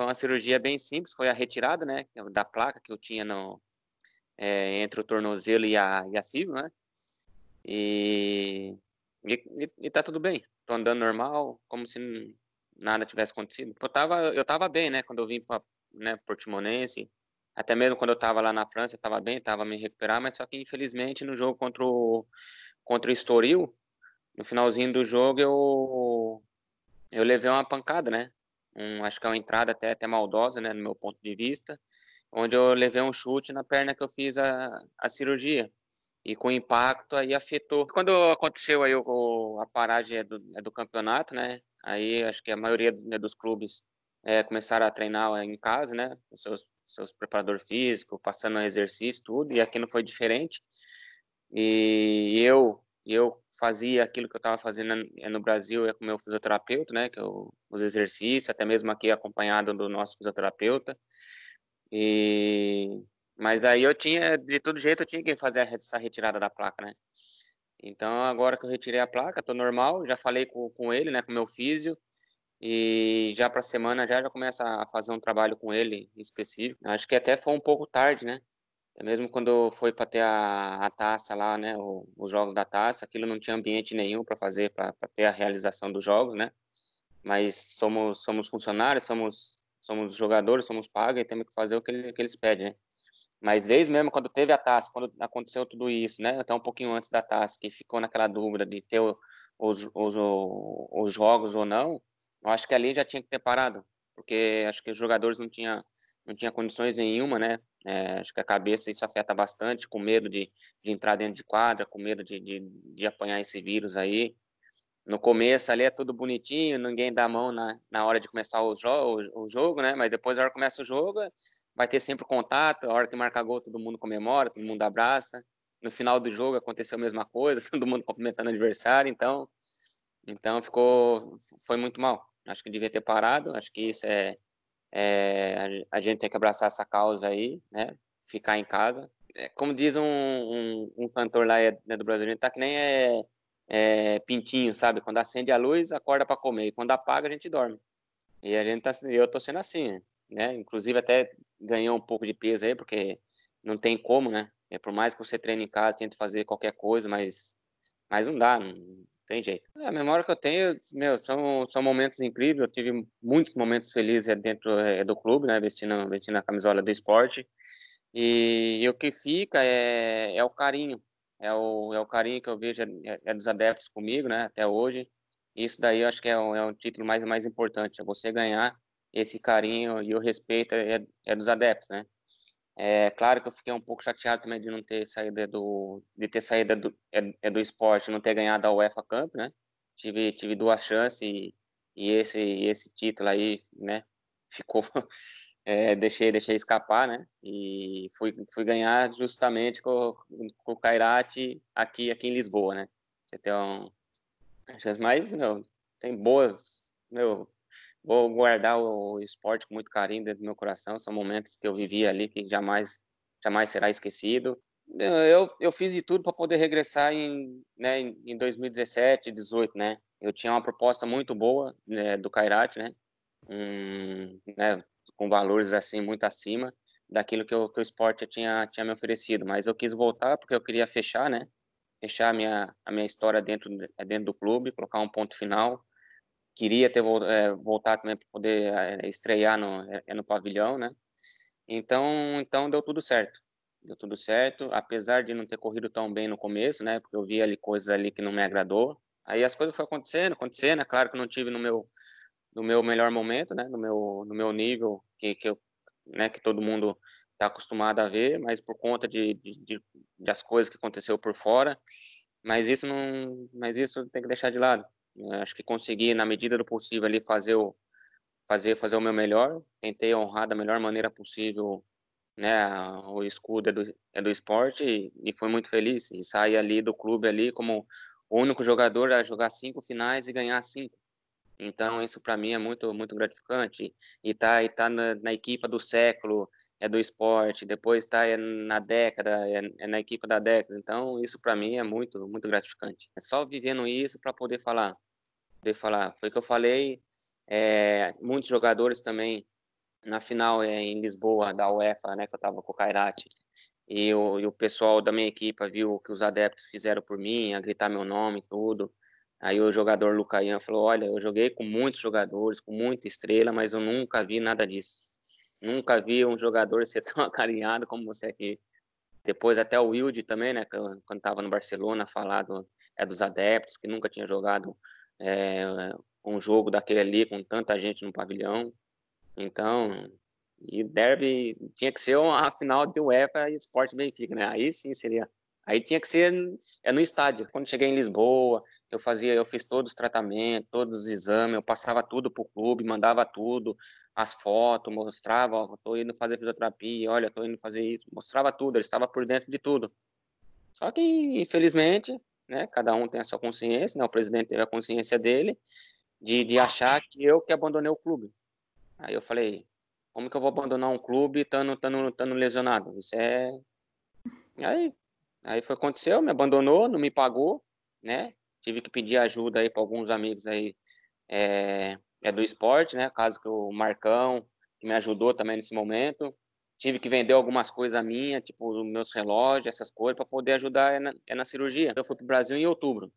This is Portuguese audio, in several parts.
foi uma cirurgia bem simples, foi a retirada, né, da placa que eu tinha no, é, entre o tornozelo e a, e a fibra, né, e, e, e, tá tudo bem, tô andando normal, como se nada tivesse acontecido. Eu tava, eu tava bem, né, quando eu vim para né, Portimonense, até mesmo quando eu tava lá na França, eu tava bem, tava me recuperar, mas só que infelizmente no jogo contra o, contra o Estoril, no finalzinho do jogo eu eu levei uma pancada, né? um, acho que é uma entrada até, até maldosa, né, no meu ponto de vista, onde eu levei um chute na perna que eu fiz a, a cirurgia. E com impacto aí afetou. Quando aconteceu aí o, a paragem é do, é do campeonato, né? Aí acho que a maioria né, dos clubes é, começaram a treinar em casa, né? Os seus, seus preparadores físicos, passando exercício, tudo. E aqui não foi diferente. E eu eu fazia aquilo que eu estava fazendo eh, no Brasil é com meu fisioterapeuta, né? Que eu, é os exercícios, até mesmo aqui acompanhado do nosso fisioterapeuta. E mas aí eu tinha de todo jeito eu tinha que fazer essa retirada da placa, né? Então agora que eu retirei a placa, tô normal, já falei com, com ele, né? Com meu físio e já para semana já já começa a fazer um trabalho com ele específico. Acho que até foi um pouco tarde, né? É mesmo quando foi para ter a, a, taça lá, né, o, os jogos da taça, aquilo não tinha ambiente nenhum para fazer, para ter a realização dos jogos, né? Mas somos, somos funcionários, somos, somos jogadores, somos pagos e temos que fazer o que, que eles pedem, né? Mas desde mesmo quando teve a taça, quando aconteceu tudo isso, né? Até um pouquinho antes da taça, que ficou naquela dúvida de ter os, os, os jogos ou não, eu acho que ali já tinha que ter parado, porque acho que os jogadores não tinha, não tinha condições nenhuma, né? É, acho que a cabeça isso afeta bastante, com medo de, de entrar dentro de quadra, com medo de, de, de, apanhar esse vírus aí. No começo ali é tudo bonitinho, ninguém dá a mão na, na hora de começar o, jo o, o jogo, né? Mas depois a hora que começa o jogo, vai ter sempre contato, a hora que marca gol todo mundo comemora, todo mundo abraça. No final do jogo aconteceu a mesma coisa, todo mundo cumprimentando o adversário, então, então ficou, foi muito mal. Acho que devia ter parado, acho que isso é, é, a, gente tem que abraçar essa causa aí, né? Ficar em casa. É, como diz um, um, um, cantor lá é, né, do Brasil, a gente tá que nem é, é, pintinho, sabe? Quando acende a luz, acorda para comer. E quando apaga, a gente dorme. E a gente tá, eu tô sendo assim, né? Inclusive até ganhou um pouco de peso aí, porque não tem como, né? É por mais que você treine em casa, tente fazer qualquer coisa, mas, mas não dá. Não, tem jeito. É, a memória que eu tenho, meu, são, são momentos incríveis. Eu tive muitos momentos felizes é, dentro é, do clube, né? Vestindo, vestindo a camisola do esporte. E, e o que fica é, é o carinho. É o, é o carinho que eu vejo é, é dos adeptos comigo, né? Até hoje. Isso daí eu acho que é o, é o título mais, mais importante. É você ganhar esse carinho e o respeito é, é dos adeptos, né? É claro que eu fiquei um pouco chateado também de não ter saído do, de ter saído do, é, é, do esporte, não ter ganhado a UEFA Cup, né? Tive, tive duas chances e, e esse, esse título aí, né? Ficou, é, deixei, deixei escapar, né? E fui, fui ganhar justamente com, com o Cairate aqui, aqui em Lisboa, né? Você tem um, mas, meu, tem boas, meu, vou guardar o esporte com muito carinho dentro do meu coração. São momentos que eu vivi ali que jamais, jamais será esquecido. Eu, eu fiz de tudo para poder regressar em, né, em 2017, 18, né? Eu tinha uma proposta muito boa né, do Kairat, né? Um, né? Com valores assim muito acima daquilo que, eu, que o esporte tinha, tinha me oferecido. Mas eu quis voltar porque eu queria fechar, né? Fechar a minha, a minha história dentro, dentro do clube, colocar um ponto final queria ter é, voltado também para poder eh, estrear no, eh, no pavilhão, né? Então, então deu tudo certo. Deu tudo certo, apesar de não ter corrido tão bem no começo, né? Porque eu vi ali coisas ali que não me agradou. Aí as coisas foram acontecendo, acontecendo. É claro que não tive no meu no meu melhor momento, né? No meu no meu nível que, que eu, né? Que todo mundo está acostumado a ver, mas por conta de, de, de, das coisas que aconteceu por fora. Mas isso não, mas isso tem que deixar de lado. Né? Acho que consegui, na medida do possível, ali fazer o, fazer, fazer o meu melhor. Tentei honrar da melhor maneira possível né, o escudo é do, é do esporte e, e muito feliz. E saí ali do clube ali como o único jogador a jogar cinco finais e ganhar cinco. Então isso para mim é muito muito gratificante e tá e tá na, na equipa do século é do esporte, depois está é na década, é, é, na equipe da década. Então, isso para mim é muito, muito gratificante. É só vivendo isso para poder falar. Poder falar. Foi o que eu falei. É, muitos jogadores também, na final é, em Lisboa, da UEFA, né, que eu estava com o Kairati, e o, e o pessoal da minha equipe viu o que os adeptos fizeram por mim, a gritar meu nome e tudo. Aí o jogador Lucaian falou: Olha, eu joguei com muitos jogadores, com muita estrela, mas eu nunca vi nada disso Nunca vi um jogador ser tão acarinhado como você aqui. Depois até o Wilde também, né? Quando estava no Barcelona, falado é dos adeptos, que nunca tinha jogado é, um jogo daquele ali com tanta gente no pavilhão. Então, e deve tinha que ser a final de UEFA e Sport Benfica, né? Aí sim seria. Aí tinha que ser é no estádio. Quando cheguei em Lisboa, eu fazia, eu fiz todos os tratamentos, todos os exames, eu passava tudo pro clube, mandava tudo, as fotos, mostrava, ó, tô indo fazer fisioterapia, olha, tô indo fazer isso, mostrava tudo, ele estava por dentro de tudo. Só que, infelizmente, né, cada um tem a sua consciência, né, o presidente teve a consciência dele, de, de achar que eu que abandonei o clube. Aí eu falei, como que eu vou abandonar um clube estando, estando, estando lesionado? Isso é... Aí, aí foi aconteceu, me abandonou, não me pagou, né, tive que pedir ajuda aí para alguns amigos aí, é, é do esporte, né? Caso que o Marcão que me ajudou também nesse momento. Tive que vender algumas coisas minhas, tipo os meus relógios, essas coisas, para poder ajudar é na, é na cirurgia. Eu fui para o Brasil em outubro.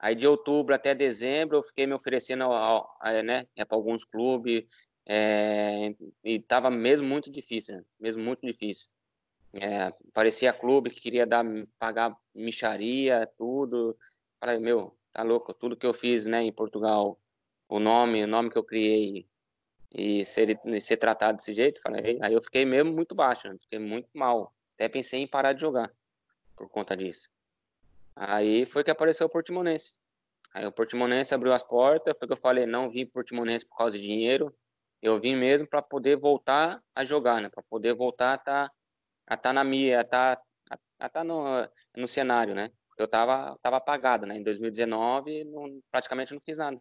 Aí de outubro até dezembro eu fiquei me oferecendo né, é para alguns clubes é, e tava mesmo muito difícil, né? mesmo muito difícil. É, parecia clube que queria dar pagar micharia, tudo. Falei meu, tá louco, tudo que eu fiz, né, em Portugal o nome, o nome que eu criei e ser, ser tratado desse jeito, falei, aí eu fiquei mesmo muito baixo, né? fiquei muito mal. Até pensei em parar de jogar por conta disso. Aí foi que apareceu o Portimonense. Aí o Portimonense abriu as portas, foi que eu falei, não vim Portimonense por causa de dinheiro, eu vim mesmo para poder voltar a jogar, né? Para poder voltar a tá, a tá na minha, a tá, a, a tá no, no cenário, né? Eu tava, tava apagado, né? Em 2019, não, praticamente não fiz nada.